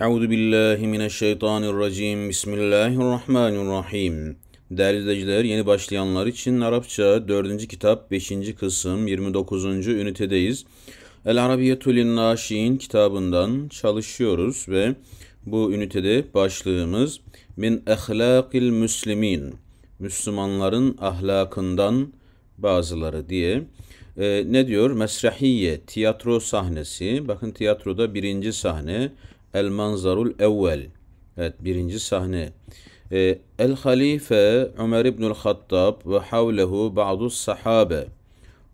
Euzu billahi mineşşeytanirracim. Bismillahirrahmanirrahim. Değerli izleyiciler, yeni başlayanlar için Arapça 4. kitap 5. kısım 29. ünitedeyiz. El Arabiyetu Naşi'in kitabından çalışıyoruz ve bu ünitede başlığımız Min ahlakil Müslimin. Müslümanların ahlakından bazıları diye. Ee, ne diyor? Mesrahiye, tiyatro sahnesi. Bakın tiyatroda birinci sahne. El manzarul evvel. Evet birinci sahne. E, El halife Ömer İbnül Hattab ve havlehu ba'du sahabe.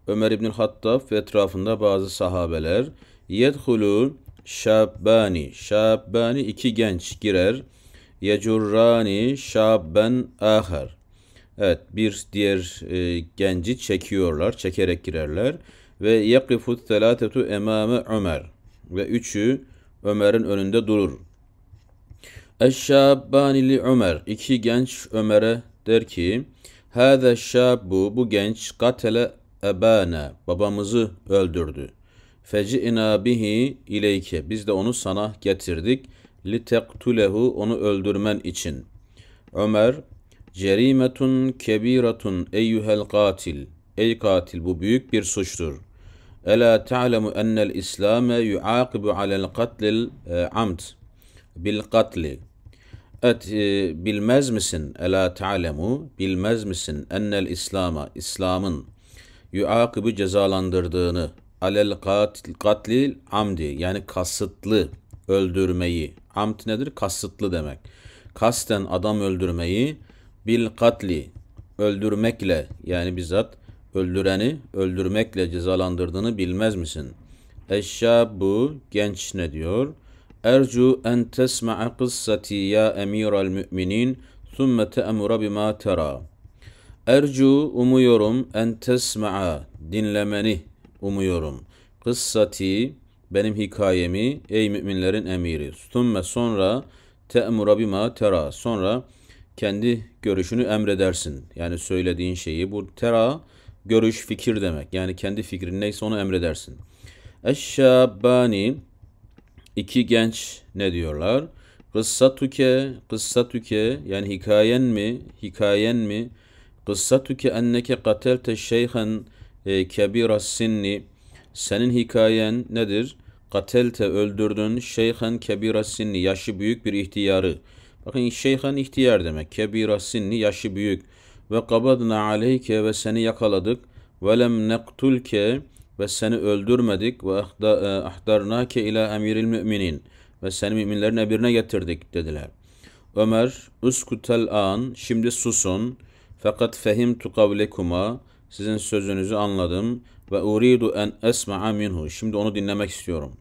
Ömer İbnül Hattab ve etrafında bazı sahabeler. Yedhulu şabbani. Şabbani iki genç girer. Yecurrani şabben ahar. Evet bir diğer e, genci çekiyorlar. Çekerek girerler. Ve yakifut telatetu emame Ömer. Ve üçü Ömer'in önünde durur. Eşşabbani li Ömer. İki genç Ömer'e der ki, Hâze şâbbu, bu genç katele ebâne, babamızı öldürdü. Feci'ina bihi ileyke, biz de onu sana getirdik. Li tektulehu, onu öldürmen için. Ömer, cerimetun kebiratun eyyuhel katil. Ey katil, bu büyük bir suçtur.'' Ela ta'lemu enel İslam'a yu'akibu alel katlil e, amd bil katli. Et e, bilmez misin? Ela ta'lemu bilmez misin? Ennel İslam'a İslam'ın yu'akibu cezalandırdığını alel katil, katlil amdi yani kasıtlı öldürmeyi. Amd nedir? Kasıtlı demek. Kasten adam öldürmeyi bil katli öldürmekle yani bizzat öldüreni öldürmekle cezalandırdığını bilmez misin? Eşşabu genç ne diyor? Ercu en tesma'a kıssati ya emiral müminin thumme te'emura bima tera. Ercu umuyorum en tesma'a dinlemeni umuyorum. Kıssati benim hikayemi ey müminlerin emiri. Thumme sonra te'emura bima tera. Sonra kendi görüşünü emredersin. Yani söylediğin şeyi bu tera görüş, fikir demek. Yani kendi fikrin neyse onu emredersin. Eşşabani iki genç ne diyorlar? Kıssatuke, kıssatuke yani hikayen mi, hikayen mi? Kıssatuke enneke katelte şeyhen e, kebira sinni. Senin hikayen nedir? Katelte öldürdün şeyhen kebira sinni. Yaşı büyük bir ihtiyarı. Bakın şeyhen ihtiyar demek. Kebira sinni yaşı büyük ve kabadna aleyke ve seni yakaladık ve lem nektulke ve seni öldürmedik ve e, ahdarnake ila emiril müminin ve seni müminlerin emirine getirdik dediler. Ömer, uskutel an, şimdi susun. Fakat fehim tu kavlekuma, sizin sözünüzü anladım. Ve uridu en esma'a minhu, şimdi onu dinlemek istiyorum.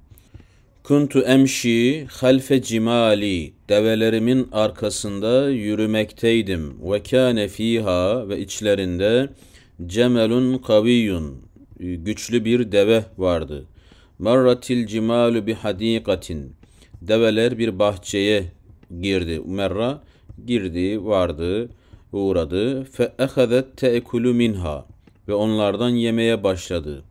Kuntu emşi halfe cimali develerimin arkasında yürümekteydim. Ve kâne fiha ve içlerinde cemelun kaviyun güçlü bir deve vardı. Marratil cimalu bi hadikatin develer bir bahçeye girdi. Merra girdi, vardı, uğradı. Fe ehazet teekulu minha ve onlardan yemeye başladı.''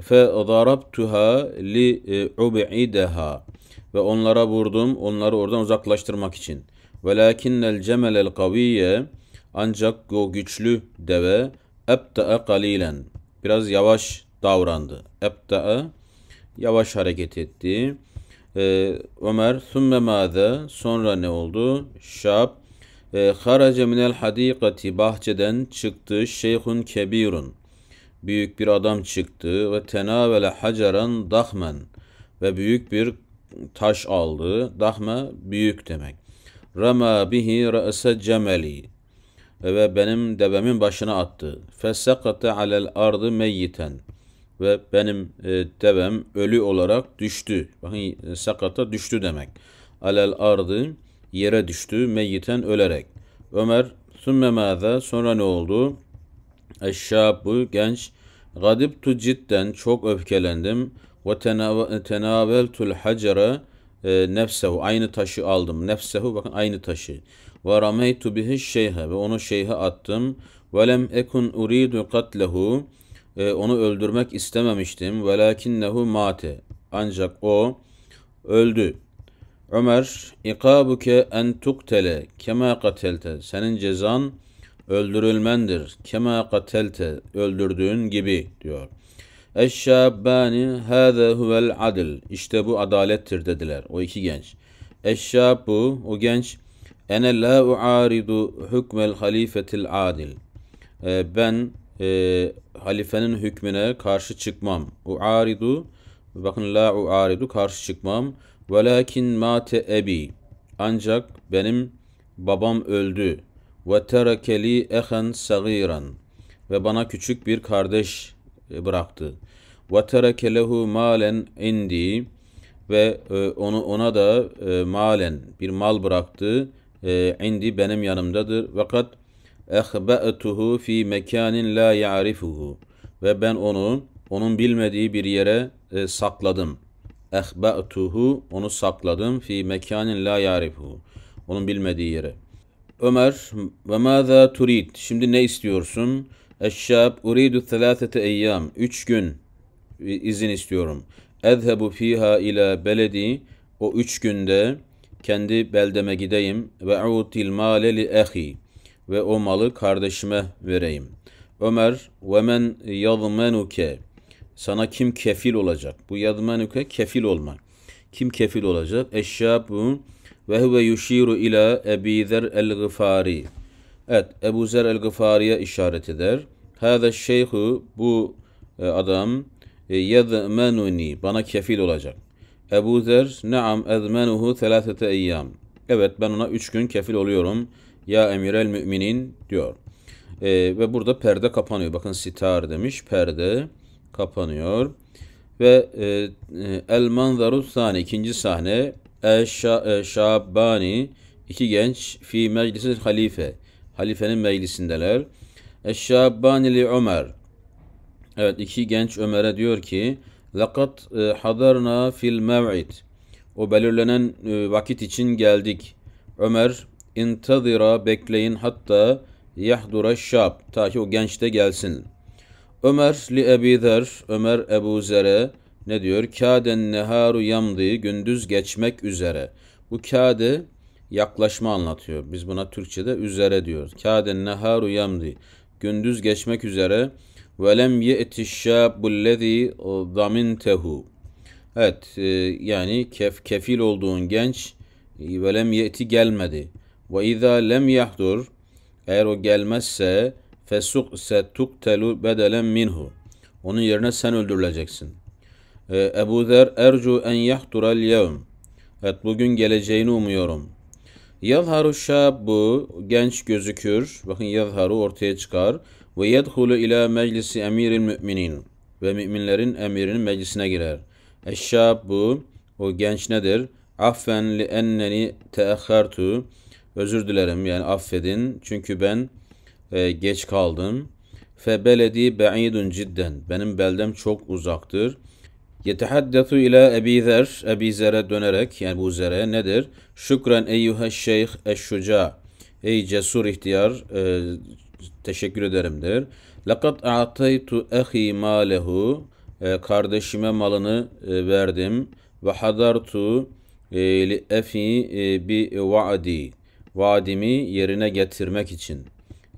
Fe darabtuha li ub'ideha. Ve onlara vurdum, onları oradan uzaklaştırmak için. Velakinnel cemelel kaviye. Ancak o güçlü deve ebta'a kalilen. Biraz yavaş davrandı. Ebta'a yavaş hareket etti. Ee, Ömer sümme mâde sonra ne oldu? Şab e, ee, harace minel hadikati bahçeden çıktı şeyhun kebirun büyük bir adam çıktı ve tenavele hacaran dahmen ve büyük bir taş aldı. Dahme büyük demek. Rama bihi ra'se cemeli ve benim devemin başına attı. Fesekate alel ardı meyyiten ve benim e, devem ölü olarak düştü. Bakın sakata düştü demek. Alel ardı yere düştü meyyiten ölerek. Ömer sümme maza sonra ne oldu? bu genç. Gadibtu cidden çok öfkelendim. Ve tenaveltul hacere e, nefsehu. Aynı taşı aldım. Nefsehu bakın aynı taşı. Ve rameytu bihi şeyhe. Ve onu şeyhe attım. Ve lem ekun uridu katlehu. E, onu öldürmek istememiştim. Velakinnehu mate. Ancak o öldü. Ömer, ikabuke en tuktele kema katelte. Senin cezan öldürülmendir. Kema katelte öldürdüğün gibi diyor. Eşşabbani hâze huvel adil. İşte bu adalettir dediler o iki genç. Eşşabbu o genç ene la uaridu hükmel halifetil adil. Ee, ben e, halifenin hükmüne karşı çıkmam. Uaridu bakın la uaridu karşı çıkmam. Velakin mate ebi. Ancak benim babam öldü ve terekeli ehen sagiran. Ve bana küçük bir kardeş e, bıraktı. Ve terekelehu malen indi. Ve e, onu ona da e, malen bir mal bıraktı. indi benim yanımdadır. Fakat ehbe'tuhu fi mekanin la ya'rifuhu. Ve ben onu onun bilmediği bir yere sakladım. Ehbe'tuhu onu sakladım fi mekanin la ya'rifuhu. Onun bilmediği yere. Ömer ve maza turid? Şimdi ne istiyorsun? Eşşab uridu thalâthete eyyam. Üç gün izin istiyorum. Ezhebu fiha ila beledi. O üç günde kendi beldeme gideyim. Ve util mâle li ehi. Ve o malı kardeşime vereyim. Ömer ve men yazmenuke. Sana kim kefil olacak? Bu yazmenuke kefil olmak. Kim kefil olacak? Eşşabu ve huve yuşiru ila Ebi Zer el-Gıfari. Evet, Ebu Zer el-Gıfari'ye işaret eder. Hâze şeyhu bu e, adam e, yedmenuni bana kefil olacak. Ebu Zer naam ezmenuhu telâsete eyyam. Evet ben ona üç gün kefil oluyorum. Ya emir el müminin diyor. Ee, ve burada perde kapanıyor. Bakın sitar demiş. Perde kapanıyor. Ve e, e el manzaru sahne ikinci sahne Eşşabani iki genç fi meclisi halife. Halifenin meclisindeler. Eşşabani li Ömer. Evet iki genç Ömer'e diyor ki Lakat e, hadarna fil mev'id. O belirlenen e, vakit için geldik. Ömer intazira bekleyin hatta yahdura şab. Ta ki o genç de gelsin. Ömer li Ebi Zer. Ömer Ebu Zer'e ne diyor? Kâden neharu yamdi gündüz geçmek üzere. Bu kâde yaklaşma anlatıyor. Biz buna Türkçe'de üzere diyoruz. Kâden neharu yamdi gündüz geçmek üzere. Ve lem ye'ti şâbullezî zamintehu. Evet e, yani kef, kefil olduğun genç e, ve lem ye'ti gelmedi. Ve izâ lem yahdur eğer o gelmezse fesuk se tuktelu bedelen minhu. Onun yerine sen öldürüleceksin. Ee, Ebu Zer ercu en yahtural yevm. Evet bugün geleceğini umuyorum. Yazharu şabbu genç gözükür. Bakın yazharu ortaya çıkar. Ve yedhulu ila meclisi emiril müminin. Ve müminlerin emirinin meclisine girer. Eşşabbu o genç nedir? Affen li enneni teakhartu. Özür dilerim yani affedin. Çünkü ben e, geç kaldım. Fe beledi ba'idun cidden. Benim beldem çok uzaktır.'' Yetehaddetu ila Ebi Zer, Ebi Zer'e dönerek, yani bu Zer'e nedir? şükran eyyühe şeyh eşşuca, ey cesur ihtiyar, e, teşekkür ederimdir. Lakat a'taytu ehi malehu, e, kardeşime malını e, verdim. Ve hadartu e, li efi e, bi vaadi, vaadimi yerine getirmek için.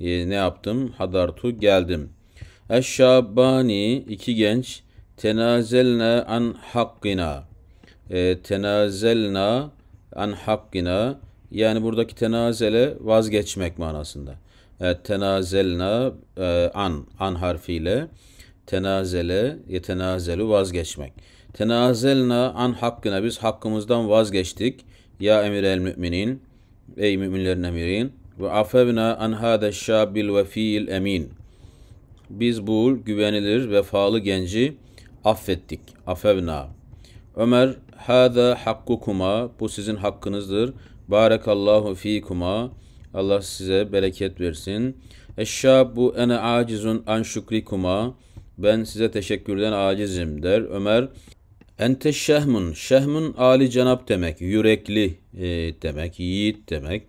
E, ne yaptım? Hadartu geldim. Eşşabani, iki genç, tenazelna an hakkina. E, tenazelna an hakkina. Yani buradaki tenazele vazgeçmek manasında. E, tenazelna e, an, an harfiyle tenazele, ya e, yetenazelu vazgeçmek. Tenazelna an hakkına biz hakkımızdan vazgeçtik. Ya emir el müminin, ey müminlerin emirin. Ve afevna an hâde şâbil vefîl emin. Biz bu güvenilir vefalı genci affettik. Afevna. Ömer, hâdâ hakkukuma, bu sizin hakkınızdır. Bârekallahu fîkuma, Allah size bereket versin. Eşşâb bu ene acizun an şükrikuma, ben size teşekkürden acizim der. Ömer, ente şehmun, şehmun Ali Cenap demek, yürekli e, demek, yiğit demek.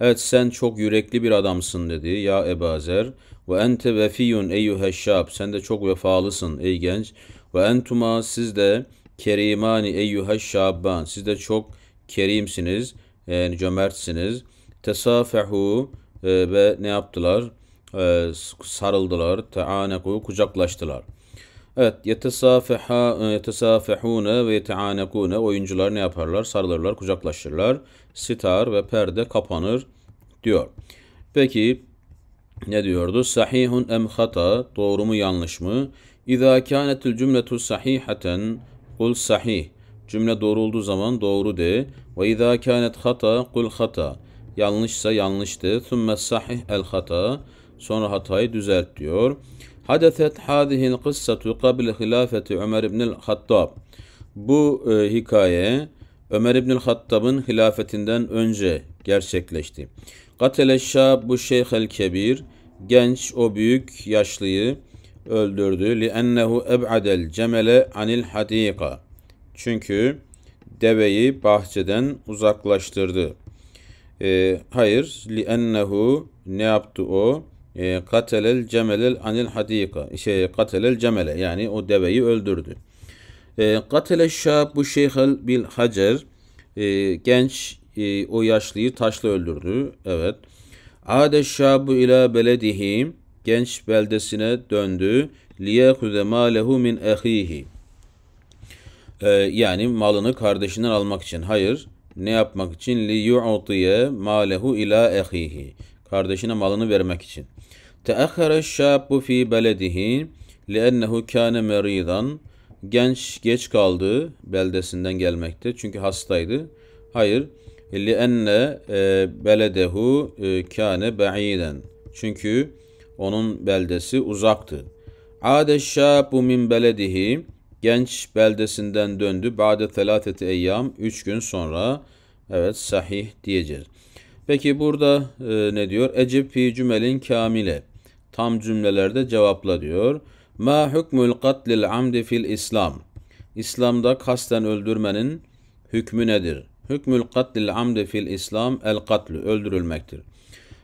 Evet sen çok yürekli bir adamsın dedi ya Ebazer. Ve ente vefiyun eyyüheşşab. Sen de çok vefalısın ey genç. Ve entuma siz de kerimani eyyuha Şaban Siz de çok kerimsiniz, yani cömertsiniz. Tesafehu e, ve ne yaptılar? E, sarıldılar. Teaneku kucaklaştılar. Evet, yetesafeha e, yetesafehune ve yeteanekune oyuncular ne yaparlar? Sarılırlar, kucaklaşırlar. Sitar ve perde kapanır diyor. Peki ne diyordu? Sahihun em hata doğru mu yanlış mı? İza kânetil cümletu sahiheten kul sahih. Cümle doğru olduğu zaman doğru de. Ve izâ kânet hata kul hata. Yanlışsa yanlış de. Thumme sahih el hata. Sonra hatayı düzelt diyor. Hadeset hâzihil kıssatu kabile hilafeti Ömer ibnil Hattab. Bu e, hikaye Ömer İbnül Hattab'ın hilafetinden önce gerçekleşti. Katele şab bu el kebir, genç o büyük yaşlıyı öldürdü. لِأَنَّهُ اَبْعَدَ الْجَمَلَ anil الْحَد۪يقَ Çünkü deveyi bahçeden uzaklaştırdı. E, hayır, لِأَنَّهُ ne yaptı o? E, katelel cemelel anil hadika. Şey, katelel cemele yani o deveyi öldürdü. E, katele şabu şeyhel bil hacer. E, genç e, o yaşlıyı taşla öldürdü. Evet. Ade şabu ila beledihi genç beldesine döndü. لِيَخُذَ مَا لَهُ min اَخ۪يهِ ee, Yani malını kardeşinden almak için. Hayır. Ne yapmak için? لِيُعْطِيَ مَا لَهُ ila اَخ۪يهِ Kardeşine malını vermek için. تَأَخَّرَ الشَّابُ ف۪ي بَلَدِهِ لِأَنَّهُ كَانَ مَر۪يدًا Genç geç kaldı beldesinden gelmekte. Çünkü hastaydı. Hayır. لِأَنَّ بَلَدَهُ كَانَ بَع۪يدًا Çünkü onun beldesi uzaktı. Ade şâbu min beledihi genç beldesinden döndü. Bade telateti eyyam üç gün sonra evet sahih diyeceğiz. Peki burada e, ne diyor? Ecib fi cümelin kamile. Tam cümlelerde cevapla diyor. Ma hükmül katlil amdi fil İslam. İslam'da kasten öldürmenin hükmü nedir? Hükmül katlil amdi fil İslam el katlü öldürülmektir.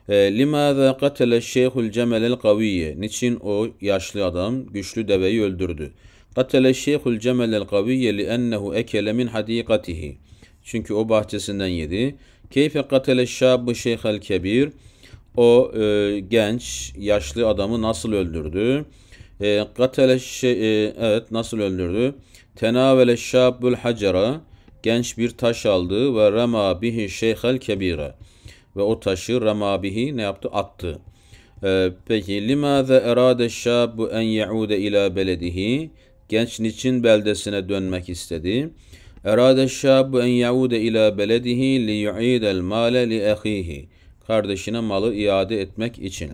E, ee, Limaza katele şeyhul cemelel kaviye. Niçin o yaşlı adam güçlü deveyi öldürdü? Katele şeyhul cemelel kaviye li ennehu ekele min hadikatihi. Çünkü o bahçesinden yedi. Keyfe katele şabı şeyhel kebir. O e, genç, yaşlı adamı nasıl öldürdü? E, katele şey, e, evet nasıl öldürdü? Tenavele şabul hacera. Genç bir taş aldı ve rama bihi şeyhel kebira. Ve o taşı ramabihi ne yaptı? Attı. Ee, peki limaze erade şabu en yaude ila beledihi genç niçin beldesine dönmek istedi? Erade şabu en yaude ila beledihi li yu'idel male li ahihi. Kardeşine malı iade etmek için.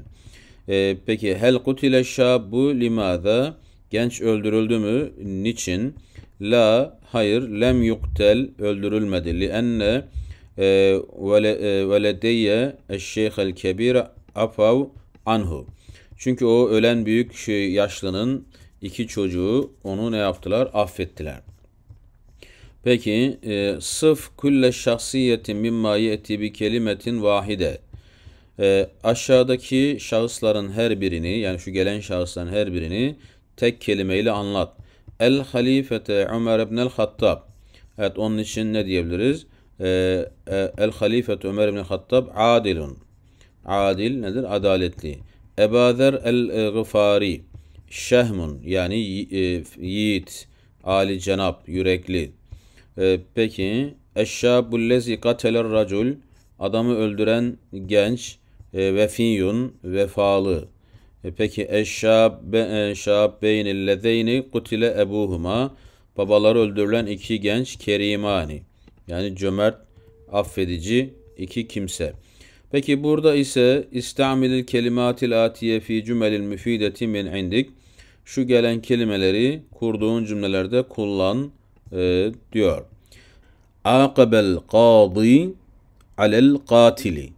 Ee, peki hel kutile şabu limaza? Genç öldürüldü mü? Niçin? La hayır lem yuktel öldürülmedi. Li enne ee, e, veledeyye eşşeyhel kebir afav anhu. Çünkü o ölen büyük şey, yaşlının iki çocuğu onu ne yaptılar? Affettiler. Peki e, sıf külle şahsiyetin mimma yeti bi kelimetin vahide. E, aşağıdaki şahısların her birini yani şu gelen şahısların her birini tek kelimeyle anlat. El halifete Ömer ibn el Hattab. Evet onun için ne diyebiliriz? Ee, e, el Halifet Ömer bin Hattab adilun. Adil nedir? Adaletli. Ebazer el Gıfari şehmun yani e, yiğit, ali cenap, yürekli. Ee, peki, peki eşşabullezi kateler racul adamı öldüren genç ve vefiyun vefalı. Peki, E, peki eşşabbe eşşabbeynillezeyni kutile ebuhuma babaları öldürülen iki genç kerimani. Yani cömert, affedici iki kimse. Peki burada ise istamilil kelimatil atiye fi cümelil müfideti min indik. Şu gelen kelimeleri kurduğun cümlelerde kullan e, diyor. Akabel qadi alel katili.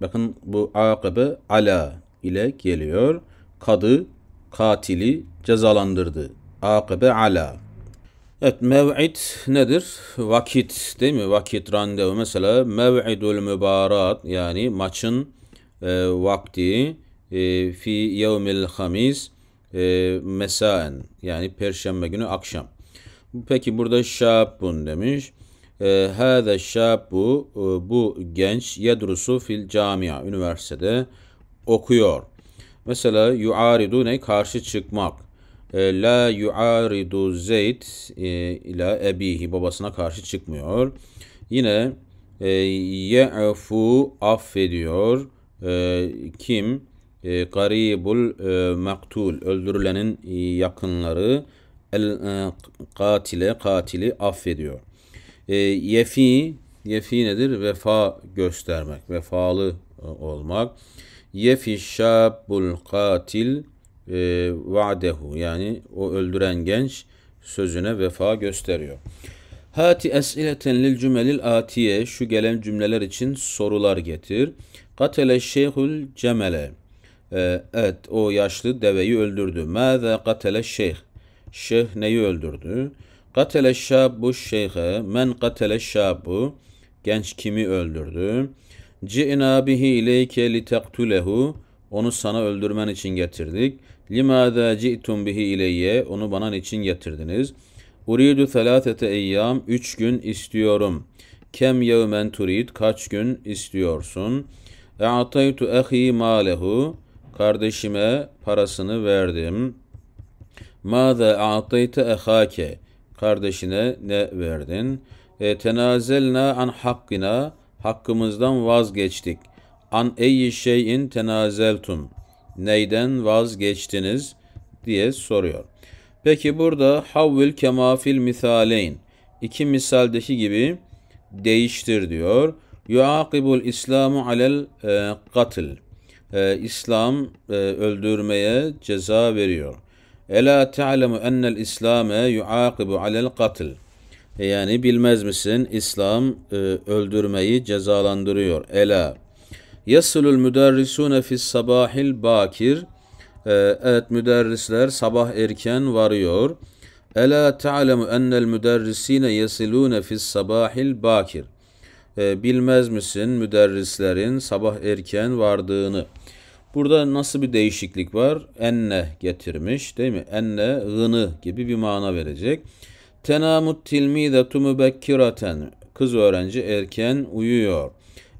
Bakın bu akabe ala ile geliyor. Kadı katili cezalandırdı. Akabe ala. Evet mev'id nedir? Vakit değil mi? Vakit randevu mesela mev'idul mübarat yani maçın e, vakti e, fi yevmil hamiz e, mesaen yani perşembe günü akşam. Peki burada şabun demiş. E, hâze şabu e, bu genç yedrusu fil camia üniversitede okuyor. Mesela yuaridu ne karşı çıkmak. E, la yuaridu Zeyd e, ila ebihi babasına karşı çıkmıyor. Yine e, ye'fu affediyor. Kim? Garibul maktul öldürülenin yakınları el katile katili affediyor. Yefi yefi nedir? Vefa göstermek, vefalı olmak. Yefi şabul katil e, vadehu, yani o öldüren genç sözüne vefa gösteriyor. Hati es'ileten lil cümelil atiye şu gelen cümleler için sorular getir. Katele şeyhul cemele e, evet o yaşlı deveyi öldürdü. Mâze katele şeyh şeyh neyi öldürdü? Katele şabu şeyhe men katele şabu genç kimi öldürdü? Ci'na bihi ileyke li onu sana öldürmen için getirdik. لِمَاذَا جِئْتُمْ بِهِ ileyye Onu bana için getirdiniz? Uridu thalâtete eyyâm. Üç gün istiyorum. Kem yevmen turid. Kaç gün istiyorsun? E'ataytu ehi mâlehu. Kardeşime parasını verdim. Mâze a'tayte ehâke. Kardeşine ne verdin? E, tenazelna an hakkina. Hakkımızdan vazgeçtik. An eyyi şeyin tenazeltum neyden vazgeçtiniz diye soruyor. Peki burada havvil kemafil misaleyn iki misaldeki gibi değiştir diyor. Yuakibul İslamu alel e, katıl. E, İslam e, öldürmeye ceza veriyor. Ela te'lemu ennel İslame yuakibu alel katıl. E, yani bilmez misin İslam e, öldürmeyi cezalandırıyor. Ela Yesulul müderrisune fis sabahil bakir. Ee, evet müderrisler sabah erken varıyor. Ela ta'lemu ennel müderrisine yesilune fis sabahil bakir. Ee, bilmez misin müderrislerin sabah erken vardığını? Burada nasıl bir değişiklik var? Enne getirmiş değil mi? Enne gını gibi bir mana verecek. Tenamut tilmide tumubekkiraten. Kız öğrenci erken uyuyor.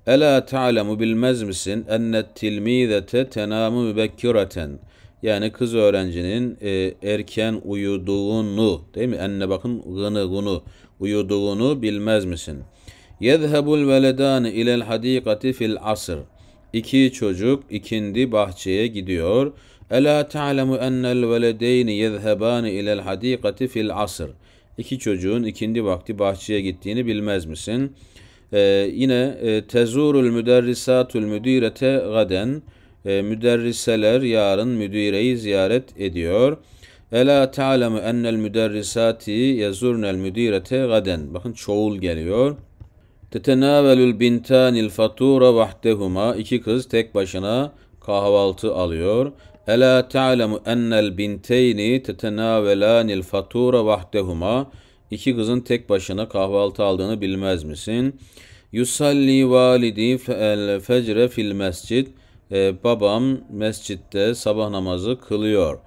Ela ta'lemu bilmez misin enne tilmizete tenamu mübekkireten. Yani kız öğrencinin e, erken uyuduğunu değil mi? Enne bakın gını gunu uyuduğunu bilmez misin? Yezhebul veledani ilel hadikati fil asr. İki çocuk ikindi bahçeye gidiyor. Ela ta'lemu ennel veledeyni yezhebani ilel hadikati fil asr. İki çocuğun ikindi vakti bahçeye gittiğini bilmez misin?'' Ee, yine e, tezurul müderrisatul müdirete gaden e, müderriseler yarın müdireyi ziyaret ediyor. Ela ta'lemu ennel müderrisati yazurnel müdirete gaden. Bakın çoğul geliyor. Tetenavelul bintanil fatura vahdehuma. iki kız tek başına kahvaltı alıyor. Ela ta'lemu ennel binteyni tetenavelanil fatura vahdehuma. İki kızın tek başına kahvaltı aldığını bilmez misin? Yusalli validi el fecre fil mescid. Ee, babam mescitte sabah namazı kılıyor.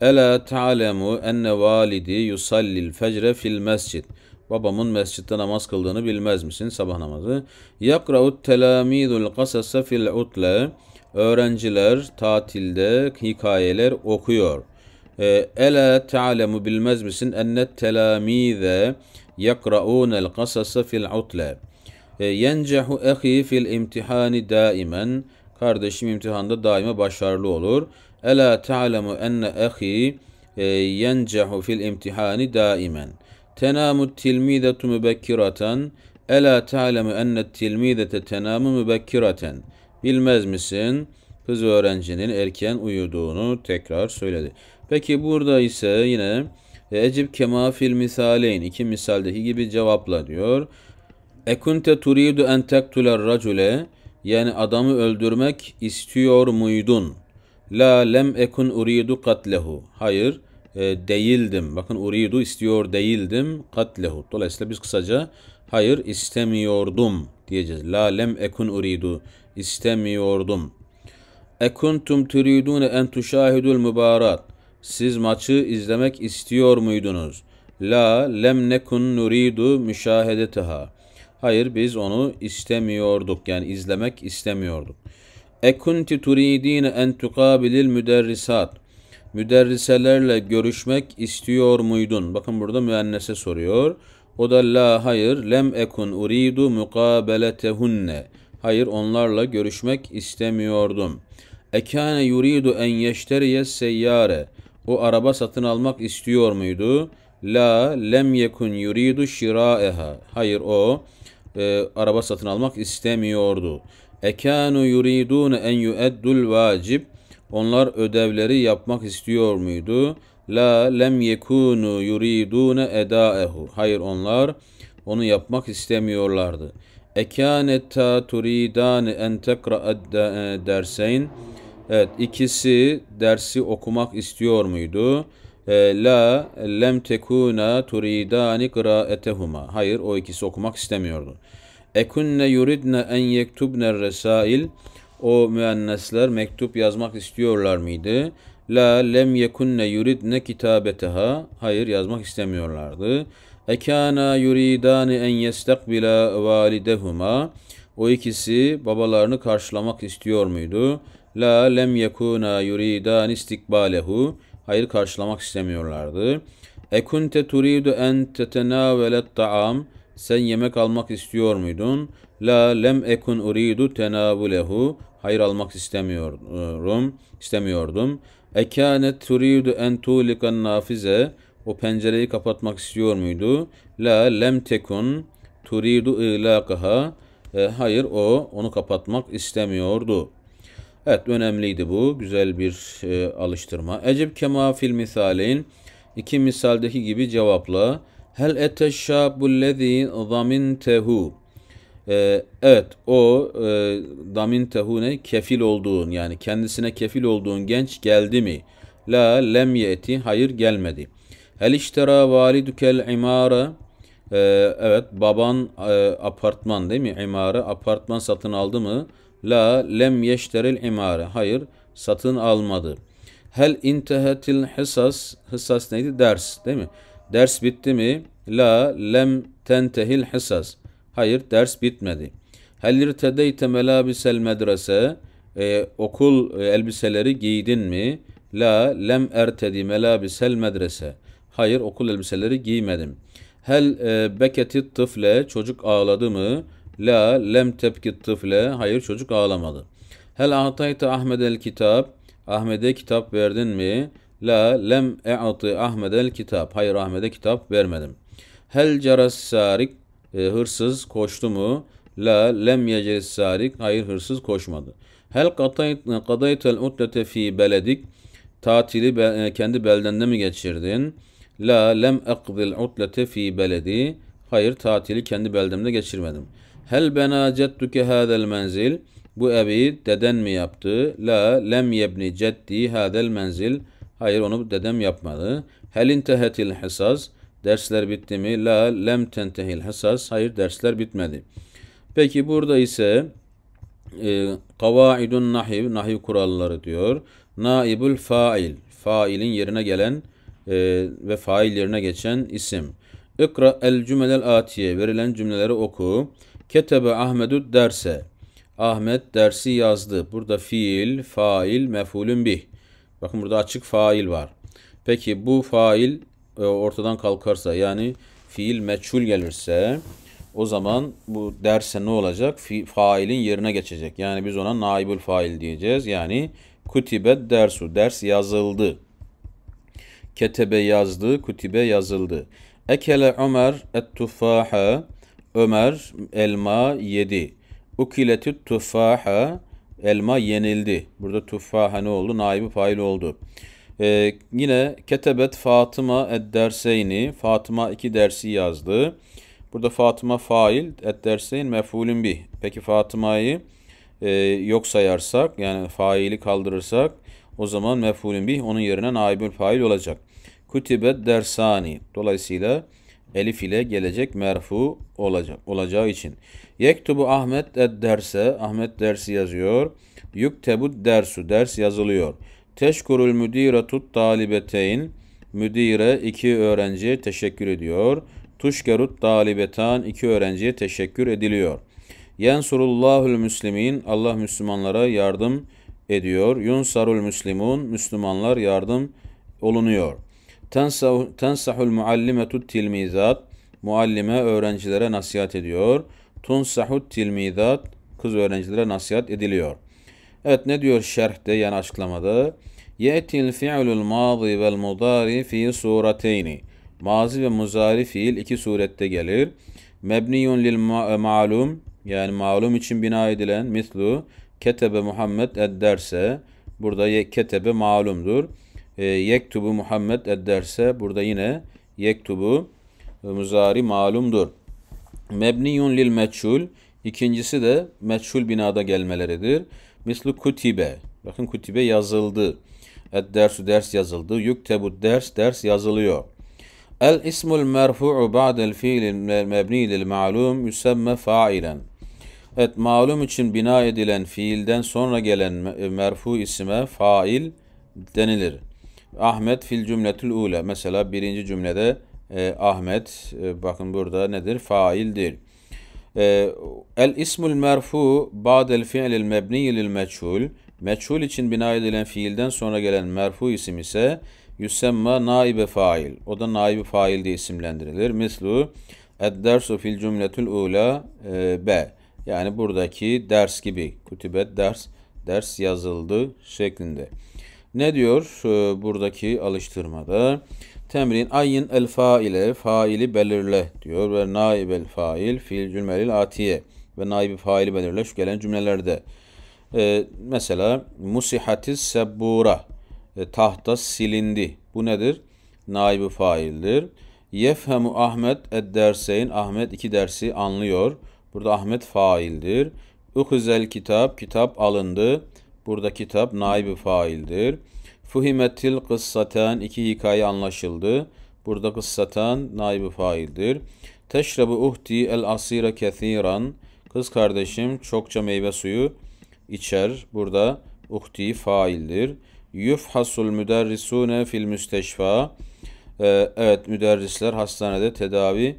Ela ta'lemu enne validi yusallil fecre fil mescid. Babamın mescitte namaz kıldığını bilmez misin? Sabah namazı. Yakra'ut telamidul kasase fil utle. Öğrenciler tatilde hikayeler okuyor. Ee, Ela te'alemu bilmez misin ennet telamize yekra'unel kasasa fil utle. Ee, yencehu ehi fil imtihani daimen. Kardeşim imtihanda daima başarılı olur. Ela te'alemu enne ehi e, yencehu fil imtihani daimen. Tenamu tilmidetu mübekkiraten. Ela te'alemu enne tilmidete tenamu mübekkiraten. Bilmez misin? Kız öğrencinin erken uyuduğunu tekrar söyledi. Peki burada ise yine e, Ecib kema fil misaleyn iki misaldeki gibi cevapla diyor. Ekunte turidu en tektuler racule yani adamı öldürmek istiyor muydun? La lem ekun uridu katlehu. Hayır e, değildim. Bakın uridu istiyor değildim katlehu. Dolayısıyla biz kısaca hayır istemiyordum diyeceğiz. La lem ekun uridu istemiyordum. Ekuntum turidune en tuşahidul mübarat. Siz maçı izlemek istiyor muydunuz? La lem nekun nuridu müşahedetaha. Hayır biz onu istemiyorduk. Yani izlemek istemiyorduk. Ekunti turidine en tukabilil müderrisat. Müderriselerle görüşmek istiyor muydun? Bakın burada müennese soruyor. O da la hayır lem ekun uridu mukabeletehunne. Hayır onlarla görüşmek istemiyordum. Ekane yuridu en yeşteriye seyyare o araba satın almak istiyor muydu? La lem yekun yuridu şiraeha. Hayır o e, araba satın almak istemiyordu. Ekanu yuridun en yueddul vacib. Onlar ödevleri yapmak istiyor muydu? La lem yekunu yuridune edaehu. Hayır onlar onu yapmak istemiyorlardı. Ekanetta turidan en tekra'ad derseyn. Evet ikisi dersi okumak istiyor muydu? Ee, la lem tekuna turidani kıraetehuma. Hayır o ikisi okumak istemiyordu. Ekunne yuridne en yektubne resail. O müennesler mektup yazmak istiyorlar mıydı? La lem yekunne yuridne kitabetaha. Hayır yazmak istemiyorlardı. Ekana yuridani en yestakbila validehuma. O ikisi babalarını karşılamak istiyor muydu? La lem yekuna yuridan istikbalehu. Hayır karşılamak istemiyorlardı. Ekunte turidu en tetenavelet ta'am. Sen yemek almak istiyor muydun? La lem ekun uridu tenavulehu. Hayır almak istemiyorum. istemiyordum. Ekanet turidu en tulikan nafize. O pencereyi kapatmak istiyor muydu? La lem tekun turidu ilâkaha. E, hayır o onu kapatmak istemiyordu.'' Evet önemliydi bu. Güzel bir e, alıştırma. Ecib kema fil misaleyn. İki misaldeki gibi cevapla. Hel eteşşâbul lezî zamintehu. Ee, evet o e, damintehu ne? Kefil olduğun yani kendisine kefil olduğun genç geldi mi? La lem yeti. Hayır gelmedi. Hel iştera validukel imara. Ee, evet baban e, apartman değil mi? İmara apartman satın aldı mı? La lem yeşteril imare. Hayır satın almadı. Hel intehetil hisas. Hisas neydi? Ders değil mi? Ders bitti mi? La lem tentehil hisas. Hayır ders bitmedi. Hel irtedeyte melabisel medrese. E, okul e, elbiseleri giydin mi? La lem ertedi melabisel medrese. Hayır okul elbiseleri giymedim. Hel e, beketi tıfle çocuk ağladı mı? La lem tebki tıfle. Hayır çocuk ağlamadı. Hel ahtayte Ahmed'el kitab. Ahmet'e kitap verdin mi? La lem e'ati Ahmed'el kitap. Hayır Ahmet'e kitap vermedim. Hel ceres sarik. E, hırsız koştu mu? La lem yeceres sarik. Hayır hırsız koşmadı. Hel kadaytel uddete fi beledik. Tatili be, e, kendi beldende mi geçirdin? La lem ekzil utlete fi beledi. Hayır tatili kendi beldemde geçirmedim. Hel bena cedduke hadel menzil. Bu evi deden mi yaptı? La lem yebni ceddi hadel menzil. Hayır onu dedem yapmadı. Hel intehetil hisas. Dersler bitti mi? La lem tentehil hisas. Hayır dersler bitmedi. Peki burada ise e, kavaidun nahiv, nahiv kuralları diyor. Naibul fail, failin yerine gelen e, ve fail yerine geçen isim. İkra el cümlel atiye, verilen cümleleri oku. Ketebe Ahmedü derse. Ahmet dersi yazdı. Burada fiil, fail, mefulün bih. Bakın burada açık fail var. Peki bu fail e, ortadan kalkarsa yani fiil meçhul gelirse o zaman bu derse ne olacak? Fi, failin yerine geçecek. Yani biz ona naibül fail diyeceğiz. Yani kutibet dersu. Ders yazıldı. Ketebe yazdı. Kutibe yazıldı. Ekele Ömer et tufaha. Ömer elma yedi. Ukiletü tufaha elma yenildi. Burada tufaha ne oldu? Naibi fail oldu. Ee, yine ketebet Fatıma edderseyni. Fatıma iki dersi yazdı. Burada Fatıma fail, edderseyn mefulün bi. Peki Fatıma'yı e, yok sayarsak, yani faili kaldırırsak o zaman mefulün bi onun yerine naibül fail olacak. Kutibet dersani. Dolayısıyla elif ile gelecek merfu olacak olacağı için. Yektubu Ahmet ed derse Ahmet dersi yazıyor. Yuktebu dersu ders yazılıyor. Teşkurul müdire tut talibeteyn müdire iki öğrenciye teşekkür ediyor. Tuşkerut talibetan iki öğrenciye teşekkür ediliyor. Yensurullahül müslimin Allah Müslümanlara yardım ediyor. Yunsarul müslimun Müslümanlar yardım olunuyor.'' Tensahul muallimetut tilmizat. Muallime öğrencilere nasihat ediyor. Tunsahut tilmizat. Kız öğrencilere nasihat ediliyor. Evet ne diyor şerhte yani açıklamada? Ye'til fi'lul mazi vel mudari fi sureteyni. Mazi ve muzari fiil iki surette gelir. Mebniyun lil e, ma'lum yani malum için bina edilen mislu ketebe Muhammed ed derse burada ketebe malumdur. E, yektubu Muhammed ederse burada yine yektubu e, muzari malumdur. Mebniyun lil meçhul. ikincisi de meçhul binada gelmeleridir. Mislu kutibe. Bakın kutibe yazıldı. Ed dersu ders yazıldı. Yüktebu ders ders yazılıyor. El ismul merfu'u ba'del fiil mebni lil ma'lum yüsemme fa'ilen. Evet malum için bina edilen fiilden sonra gelen merfu isime fail denilir. Ahmet fil cümletül ule. Mesela birinci cümlede e, Ahmet e, bakın burada nedir? Faildir. E, el ismul merfu ba'del fi'lil mebni lil meçhul. Meçhul için bina edilen fiilden sonra gelen merfu isim ise yüsemma naibe fail. O da naibe fail diye isimlendirilir. Mislu eddersu fil cümletül ula e, b. Yani buradaki ders gibi. kutibet ders, ders yazıldı şeklinde. Ne diyor e, buradaki alıştırmada? Temrin ayın el faile faili belirle diyor ve naib el fail fil cümlelil atiye ve naibi faili belirle şu gelen cümlelerde. E, mesela musihatis sebbura e, tahta silindi. Bu nedir? Naib Naibi faildir. Yefhemu Ahmet ed derseyin Ahmet iki dersi anlıyor. Burada Ahmet faildir. Ukuzel kitap kitap alındı. Burada kitap naibi faildir. Fuhimetil kıssaten iki hikaye anlaşıldı. Burada kıssaten naibi faildir. Teşrebu uhti el asira kethiran. Kız kardeşim çokça meyve suyu içer. Burada uhti faildir. Yufhasul müderrisune fil müsteşfa. Ee, evet müderrisler hastanede tedavi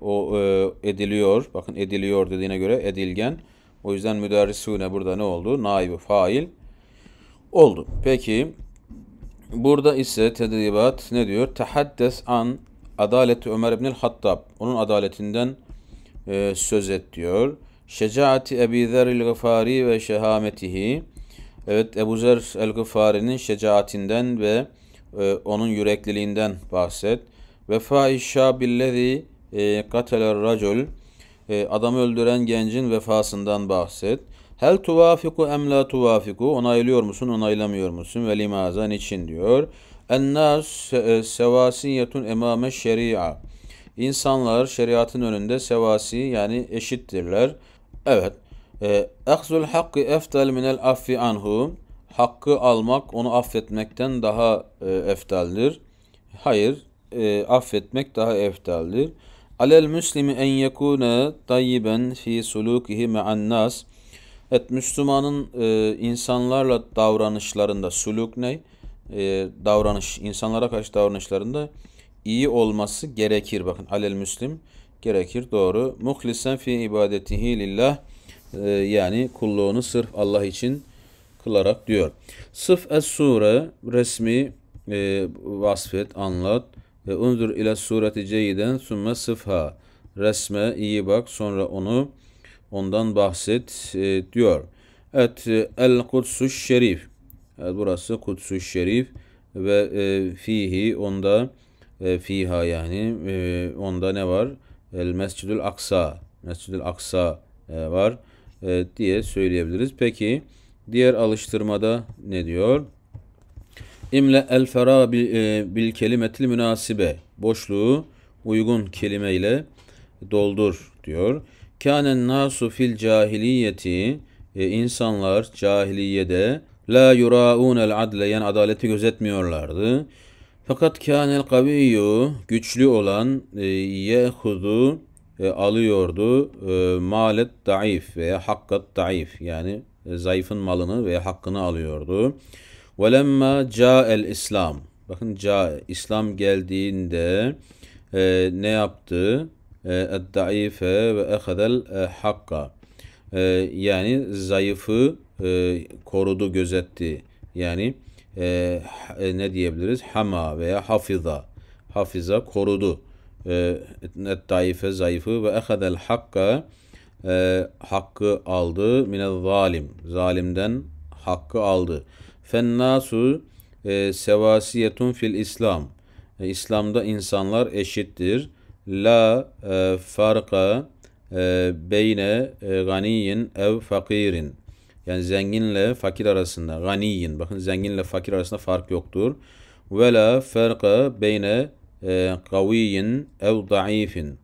o e, ediliyor. Bakın ediliyor dediğine göre edilgen. O yüzden müderrisune burada ne oldu? Naibi fail oldu. Peki burada ise tedribat ne diyor? Tehaddes an adaleti Ömer ibn Hattab. Onun adaletinden e, söz et diyor. Şecaati Ebi Zer'il Gıfari ve şehametihi. Evet Ebu Zer el Gıfari'nin şecaatinden ve e, onun yürekliliğinden bahset. Ve i şabillezi e, kateler racul e, adamı öldüren gencin vefasından bahset. Hel tuvafiku em la tuvafiku onaylıyor musun onaylamıyor musun ve limazan için diyor. Ennas e, sevasiyetun emame şeria. İnsanlar şeriatın önünde sevasi yani eşittirler. Evet. E, Ehzul hakkı eftal minel affi anhu. Hakkı almak onu affetmekten daha e, eftaldir. Hayır, e, affetmek daha eftaldir. Alel müslimi en yekune tayyiben fi sulukihi me'an nas. Evet Müslümanın e, insanlarla davranışlarında suluk ne? E, davranış, insanlara karşı davranışlarında iyi olması gerekir. Bakın alel müslim gerekir doğru. Muhlisen fi ibadetihi lillah e, yani kulluğunu sırf Allah için kılarak diyor. Sıf es sure resmi e, vasfet anlat. Ve unzur ila surati ceyden sümme sıfha. Resme iyi bak sonra onu ondan bahset e, diyor. Evet e, el kutsu şerif. Evet, burası kutsu şerif ve e, fihi onda e, fiha yani e, onda ne var? El mescidül aksa. Mescidül aksa e, var e, diye söyleyebiliriz. Peki diğer alıştırmada ne diyor? İmle el fera bil, e, bil kelimetil münasibe. Boşluğu uygun kelimeyle doldur diyor. Kânen nasu fil cahiliyeti. E, insanlar cahiliyede la yuraunel adle yani adaleti gözetmiyorlardı. Fakat kânel kaviyyu güçlü olan e, yehudu e, alıyordu e, malet daif veya hakkat daif yani e, zayıfın malını veya hakkını alıyordu. وَلَمَّا جَاءَ الْاِسْلَامِ Bakın ca, İslam geldiğinde e, ne yaptı? اَدَّعِيفَ e, ve اَخَذَ e, hakka e, Yani zayıfı e, korudu, gözetti. Yani e, ne diyebiliriz? Hama veya hafıza hafıza korudu. اَدَّعِيفَ zayıfı ve اَخَذَ hakka hakkı aldı minel zalim. Zalimden hakkı aldı. Fennâsu e, sevasiyetun fil İslam. E, İslam'da insanlar eşittir. La e, farka e, beyne e, ganiyin ev fakirin. Yani zenginle fakir arasında ganiyin. Bakın zenginle fakir arasında fark yoktur. Ve la farka beyne e, kaviyin ev daifin.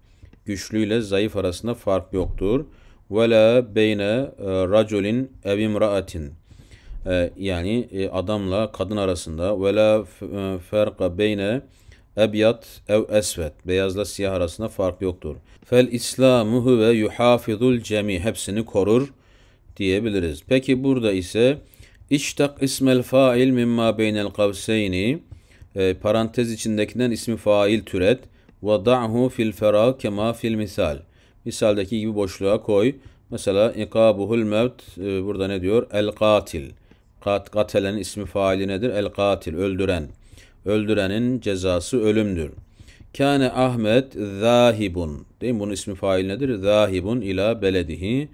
Güçlüyle zayıf arasında fark yoktur. Ve la beyne e, raculin ev imraatin ee, yani e, adamla kadın arasında ve la e, ferqa beyne ebyat ev esvet beyazla siyah arasında fark yoktur. Fel İslamu huve yuhafizul cemi hepsini korur diyebiliriz. Peki burada ise iştak ismel fail mimma beynel kavseyni e, parantez içindekinden ismi fail türet ve da'hu fil ferag kema fil misal. Misaldeki gibi boşluğa koy. Mesela ikabuhul mevt e, burada ne diyor? El katil. Kat, katelen ismi faili nedir? El katil, öldüren. Öldürenin cezası ölümdür. Kâne Ahmet zahibun. Değil mi? Bunun ismi fail nedir? Zahibun ila beledihi.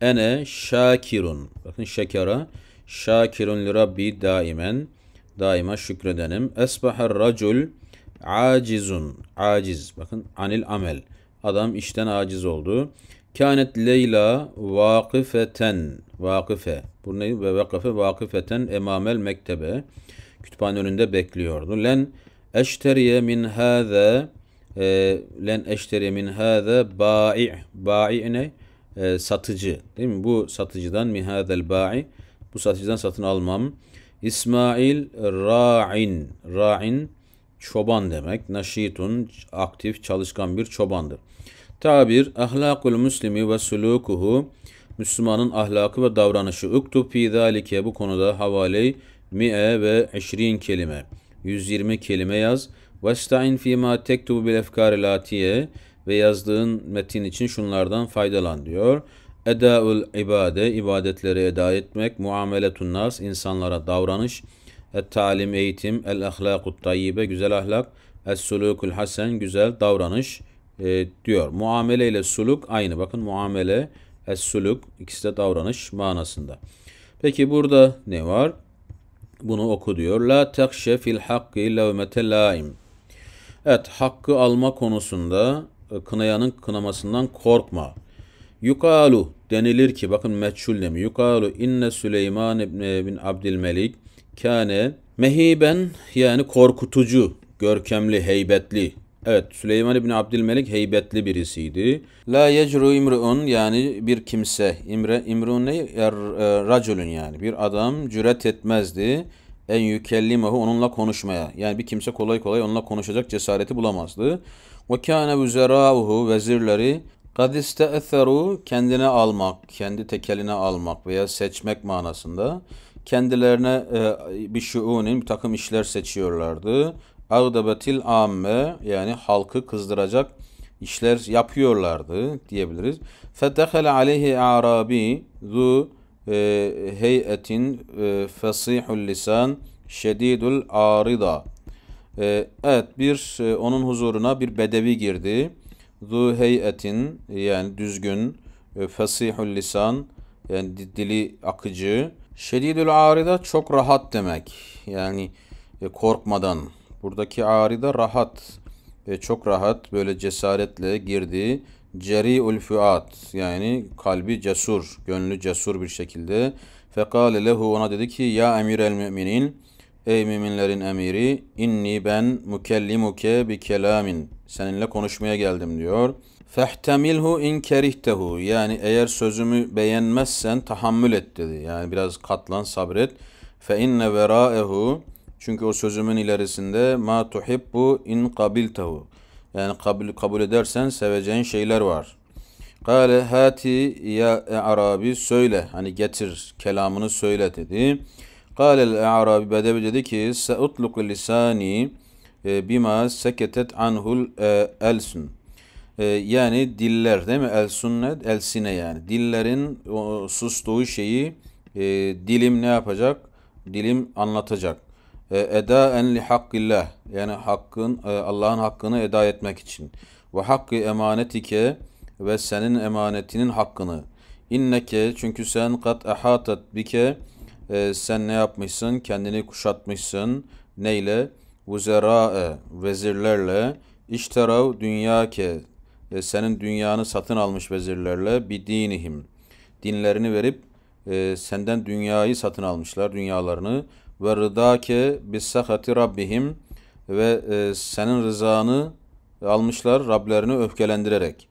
Ene şakirun. Bakın şekera. Şakirun li rabbi daimen. Daima şükredenim. Esbahar racul acizun. Aciz. Bakın anil amel. Adam işten aciz oldu. Kânet Leyla vakıfeten. Vakıfe. Burneyi ve vakafe vakifeten emamel mektebe. Kütüphane önünde bekliyordu. Len eşteriye min hâze e, len eşteriye min hâze ba'i. Ba'i ne? E, satıcı. Değil mi? Bu satıcıdan min hâzel ba'i. Bu satıcıdan satın almam. İsmail ra'in. Ra'in çoban demek. Naşitun aktif çalışkan bir çobandır. Tabir ahlakul muslimi ve sulukuhu Müslümanın ahlakı ve davranışı. Uktub fi zalike bu konuda havaley mi'e ve eşrin kelime. 120 kelime yaz. Vesta'in fi ma tektubu bil efkari latiye ve yazdığın metin için şunlardan faydalan diyor. Edaül ibade, ibadetleri eda etmek, muameletun nas, insanlara davranış, et talim, eğitim, el ahlakut tayyibe, güzel ahlak, es sulukul hasen, güzel davranış e, diyor. Muamele ile suluk aynı. Bakın muamele Es-suluk ikisi de davranış manasında. Peki burada ne var? Bunu oku diyor. La tekşe fil hakkı levmete laim. Evet hakkı alma konusunda e, kınayanın kınamasından korkma. Yukalu denilir ki bakın meçhul mi? Yukalu inne Süleyman ibn, bin Abdülmelik kâne mehiben yani korkutucu, görkemli, heybetli Evet Süleyman İbni Abdülmelik heybetli birisiydi. La yecru imrun yani bir kimse. İmre, imrun ne? Er, e, raculun yani. Bir adam cüret etmezdi. En yükellimehu onunla konuşmaya. Yani bir kimse kolay kolay onunla konuşacak cesareti bulamazdı. Ve kâne vüzerâuhu vezirleri kad iste'etheru kendine almak, kendi tekeline almak veya seçmek manasında kendilerine e, bir şuunin bir takım işler seçiyorlardı. Ağdabetil amme yani halkı kızdıracak işler yapıyorlardı diyebiliriz. Fetehele aleyhi arabi zu e, heyetin e, fasihul lisan şedidul arida. E, evet bir onun huzuruna bir bedevi girdi. Zu heyetin yani düzgün fasihul lisan yani dili akıcı. Şedidül arida çok rahat demek. Yani korkmadan Buradaki ari de rahat. E, çok rahat böyle cesaretle girdiği Ceri ul yani kalbi cesur, gönlü cesur bir şekilde. Fekale lehu ona dedi ki ya emir el müminin ey müminlerin emiri inni ben mükellimuke bi kelamin seninle konuşmaya geldim diyor. Fehtemilhu in kerihtehu yani eğer sözümü beğenmezsen tahammül et dedi. Yani biraz katlan sabret. Fe inne veraehu çünkü o sözümün ilerisinde ma tuhibbu in kabiltehu. Yani kabul, kabul edersen seveceğin şeyler var. Kale hati ya Arabi söyle. Hani getir kelamını söyle dedi. Kale Arabi bedevi dedi ki seutluku lisani e, bima seketet anhul e, elsun. E, yani diller değil mi? Elsun ne? Elsine yani. Dillerin o, sustuğu şeyi e, dilim ne yapacak? Dilim anlatacak. E, edaen li hakkillah yani hakkın e, Allah'ın hakkını eda etmek için ve hakkı emanetike ve senin emanetinin hakkını inneke çünkü sen kat ahatat bike e, sen ne yapmışsın kendini kuşatmışsın neyle vuzerae vezirlerle işterav ke senin dünyanı satın almış vezirlerle bir dinihim dinlerini verip senden dünyayı satın almışlar dünyalarını ve rıdake bis sahati rabbihim ve e, senin rızanı almışlar Rablerini öfkelendirerek.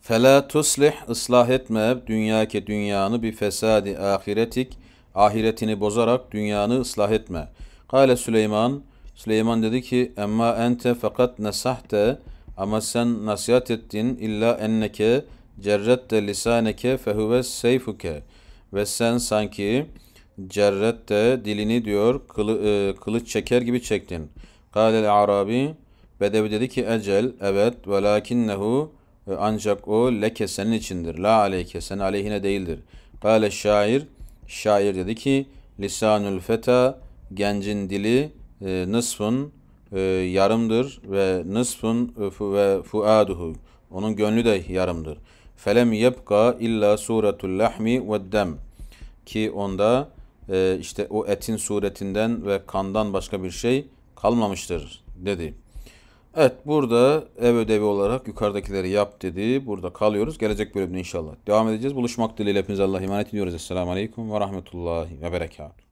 Fela tuslih ıslah etme ki dünyanı bir fesadi ahiretik ahiretini bozarak dünyanı ıslah etme. Kale Süleyman Süleyman dedi ki emma ente fakat nesahte ama sen nasihat ettin illa enneke cerrette lisaneke fehuve seyfuke ve sen sanki Cerret de dilini diyor kılı, e, kılıç çeker gibi çektin. Kâlel Arabi Bedevi dedi ki ecel evet ve lakinnehu e, ancak o leke senin içindir. La aleyke sen aleyhine değildir. Kâle şair şair dedi ki lisanul feta gencin dili e, nısfın e, yarımdır ve nısfın e, ve fuaduhu onun gönlü de yarımdır. Felem yebka illa suratul lahmi ve dem ki onda e, işte o etin suretinden ve kandan başka bir şey kalmamıştır dedi. Evet burada ev ödevi olarak yukarıdakileri yap dedi. Burada kalıyoruz. Gelecek bölümde inşallah. Devam edeceğiz. Buluşmak dileğiyle hepinize Allah'a emanet ediyoruz. Esselamu Aleyküm ve Rahmetullahi ve Berekatuhu.